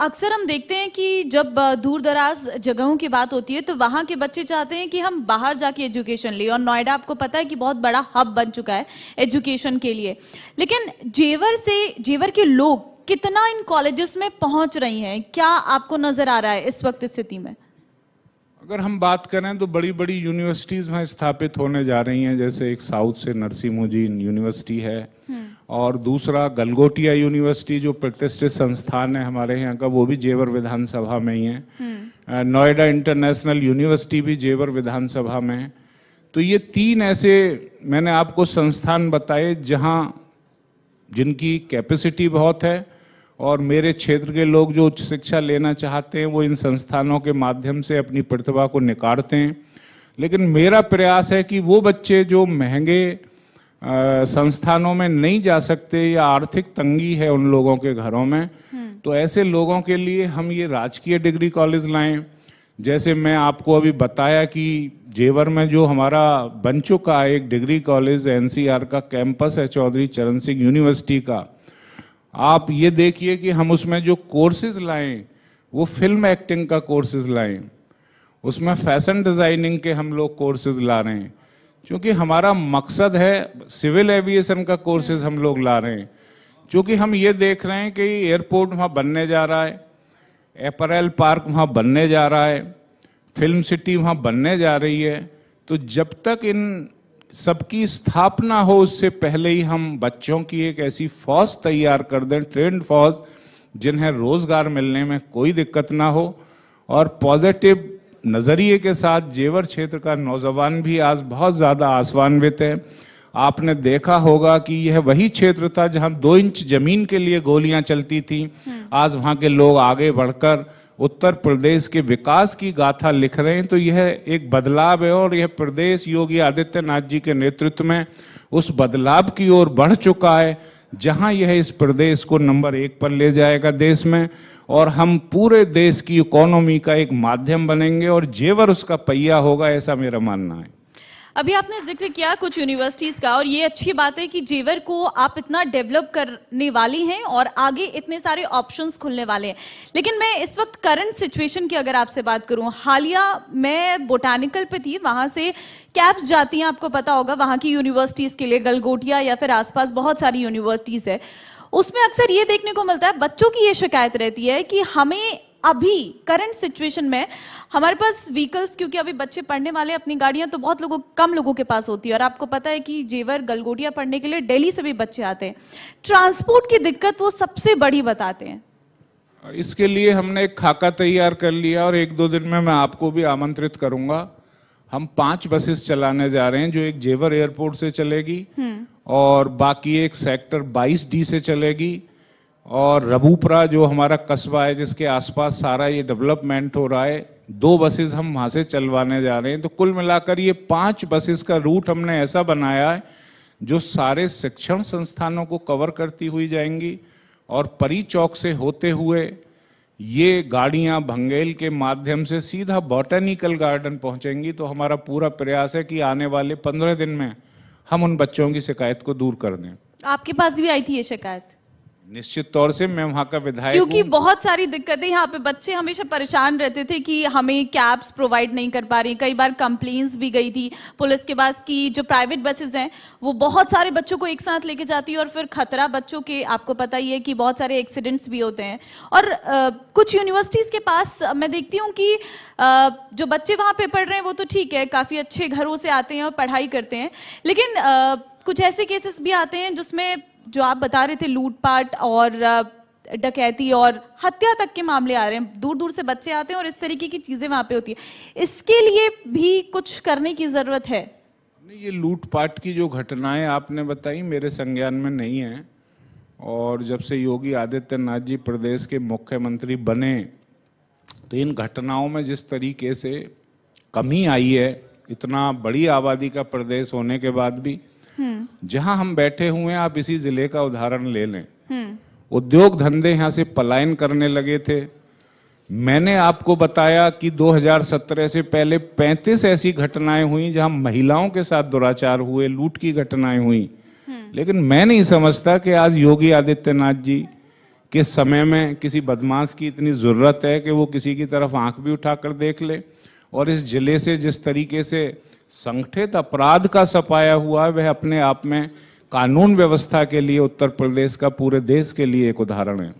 अक्सर हम देखते हैं कि जब दूर दराज जगहों की बात होती है तो वहाँ के बच्चे चाहते हैं कि हम बाहर जाके एजुकेशन लें और नोएडा आपको पता है कि बहुत बड़ा हब बन चुका है एजुकेशन के लिए लेकिन जेवर से जेवर के लोग कितना इन कॉलेजेस में पहुंच रही हैं क्या आपको नजर आ रहा है इस वक्त स्थिति में अगर हम बात करें तो बड़ी बड़ी यूनिवर्सिटीज़ वहाँ स्थापित होने जा रही हैं जैसे एक साउथ से नरसिम्हा जी यूनिवर्सिटी है हम्म। और दूसरा गलगोटिया यूनिवर्सिटी जो प्रतिष्ठित संस्थान है हमारे यहाँ का वो भी जेवर विधानसभा में ही है हम्म। नोएडा इंटरनेशनल यूनिवर्सिटी भी जेवर विधानसभा में है तो ये तीन ऐसे मैंने आपको संस्थान बताए जहाँ जिनकी कैपेसिटी बहुत है और मेरे क्षेत्र के लोग जो उच्च शिक्षा लेना चाहते हैं वो इन संस्थानों के माध्यम से अपनी प्रतिभा को निकालते हैं लेकिन मेरा प्रयास है कि वो बच्चे जो महंगे संस्थानों में नहीं जा सकते या आर्थिक तंगी है उन लोगों के घरों में हम्म। तो ऐसे लोगों के लिए हम ये राजकीय डिग्री कॉलेज लाएं जैसे मैं आपको अभी बताया कि जेवर में जो हमारा बन चुका है एक डिग्री कॉलेज एनसीआर का कैंपस है चौधरी चरण सिंह यूनिवर्सिटी का आप ये देखिए कि हम उसमें जो कोर्सेज लाएं वो फिल्म एक्टिंग का कोर्सेज लाएं उसमें फैशन डिज़ाइनिंग के हम लोग कोर्सेज ला रहे हैं क्योंकि हमारा मकसद है सिविल एविएशन का कोर्सेज हम लोग ला रहे हैं क्योंकि हम ये देख रहे हैं कि एयरपोर्ट वहाँ बनने जा रहा है एपरल पार्क वहाँ बनने जा रहा है फिल्म सिटी वहाँ बनने जा रही है तो जब तक इन सबकी स्थापना हो उससे पहले ही हम बच्चों की एक ऐसी फौज तैयार कर दें ट्रेंड फौज जिन्हें रोजगार मिलने में कोई दिक्कत ना हो और पॉजिटिव नज़रिए के साथ जेवर क्षेत्र का नौजवान भी आज बहुत ज़्यादा आसवान्वित है आपने देखा होगा कि यह वही क्षेत्र था जहां दो इंच जमीन के लिए गोलियां चलती थी हम्म। आज वहां के लोग आगे बढ़कर उत्तर प्रदेश के विकास की गाथा लिख रहे हैं तो यह एक बदलाव है और यह प्रदेश योगी आदित्यनाथ जी के नेतृत्व में उस बदलाव की ओर बढ़ चुका है जहां यह इस प्रदेश को नंबर एक पर ले जाएगा देश में और हम पूरे देश की इकोनॉमी का एक माध्यम बनेंगे और जेवर उसका पहिया होगा ऐसा मेरा मानना है अभी आपने जिक्र किया कुछ यूनिवर्सिटीज का और ये अच्छी बात है कि जेवर को आप इतना डेवलप करने वाली हैं और आगे इतने सारे ऑप्शंस खुलने वाले हैं लेकिन मैं इस वक्त करंट सिचुएशन की अगर आपसे बात करूं हालिया मैं बोटानिकल पे थी वहां से कैब्स जाती हैं आपको पता होगा वहां की यूनिवर्सिटीज के लिए गलगोटिया या फिर आसपास बहुत सारी यूनिवर्सिटीज है उसमें अक्सर ये देखने को मिलता है बच्चों की ये शिकायत रहती है कि हमें अभी करंट सिचुएशन में हमारे पास व्हीकल्स क्योंकि अभी बच्चे पढ़ने वाले अपनी गाड़ियां तो बहुत लोगों कम लोगों के पास होती है और आपको पता है कि जेवर गलगोटिया पढ़ने के लिए डेली से भी बच्चे आते हैं ट्रांसपोर्ट की दिक्कत वो सबसे बड़ी बताते हैं इसके लिए हमने एक खाका तैयार कर लिया और एक दो दिन में मैं आपको भी आमंत्रित करूंगा हम पांच बसेस चलाने जा रहे हैं जो एक जेवर एयरपोर्ट से चलेगी हम्म। और बाकी एक सेक्टर 22 डी से चलेगी और रबूपरा जो हमारा कस्बा है जिसके आसपास सारा ये डेवलपमेंट हो रहा है दो बसेस हम वहाँ से चलवाने जा रहे हैं तो कुल मिलाकर ये पांच बसेस का रूट हमने ऐसा बनाया है जो सारे शिक्षण संस्थानों को कवर करती हुई जाएंगी और परी चौक से होते हुए ये गाड़ियाँ भंगेल के माध्यम से सीधा बॉटनिकल गार्डन पहुँचेंगी तो हमारा पूरा प्रयास है कि आने वाले पंद्रह दिन में हम उन बच्चों की शिकायत को दूर कर दें आपके पास भी आई थी ये शिकायत निश्चित तौर से मैं वहाँ का विधायक क्योंकि बहुत सारी दिक्कतें यहाँ पे बच्चे हमेशा परेशान रहते थे कि हमें कैब्स प्रोवाइड नहीं कर पा रही कई बार कंप्लेन्स भी गई थी पुलिस के पास की जो प्राइवेट बसेस हैं वो बहुत सारे बच्चों को एक साथ लेके जाती है और फिर खतरा बच्चों के आपको पता ही है कि बहुत सारे एक्सीडेंट्स भी होते हैं और आ, कुछ यूनिवर्सिटीज के पास मैं देखती हूँ कि आ, जो बच्चे वहाँ पे पढ़ रहे हैं वो तो ठीक है काफी अच्छे घरों से आते हैं और पढ़ाई करते हैं लेकिन कुछ ऐसे केसेस भी आते हैं जिसमें जो आप बता रहे थे लूटपाट और डकैती और हत्या तक के मामले आ रहे हैं दूर दूर से बच्चे आते हैं और इस तरीके की चीजें वहां पे होती है इसके लिए भी कुछ करने की जरूरत है ये लूटपाट की जो घटनाएं आपने बताई मेरे संज्ञान में नहीं है और जब से योगी आदित्यनाथ जी प्रदेश के मुख्यमंत्री बने तो इन घटनाओं में जिस तरीके से कमी आई है इतना बड़ी आबादी का प्रदेश होने के बाद भी हम्म। जहां हम बैठे हुए हैं आप इसी जिले का उदाहरण ले लें हम्म। उद्योग धंधे यहां से पलायन करने लगे थे मैंने आपको बताया कि 2017 से पहले 35 ऐसी घटनाएं हुई जहां महिलाओं के साथ दुराचार हुए लूट की घटनाएं हुई हम्म। लेकिन मैं नहीं समझता कि आज योगी आदित्यनाथ जी के समय में किसी बदमाश की इतनी ज़रूरत है कि वो किसी की तरफ आंख भी उठाकर देख ले और इस जिले से जिस तरीके से संगठित अपराध का सपाया हुआ वह अपने आप में कानून व्यवस्था के लिए उत्तर प्रदेश का पूरे देश के लिए एक उदाहरण है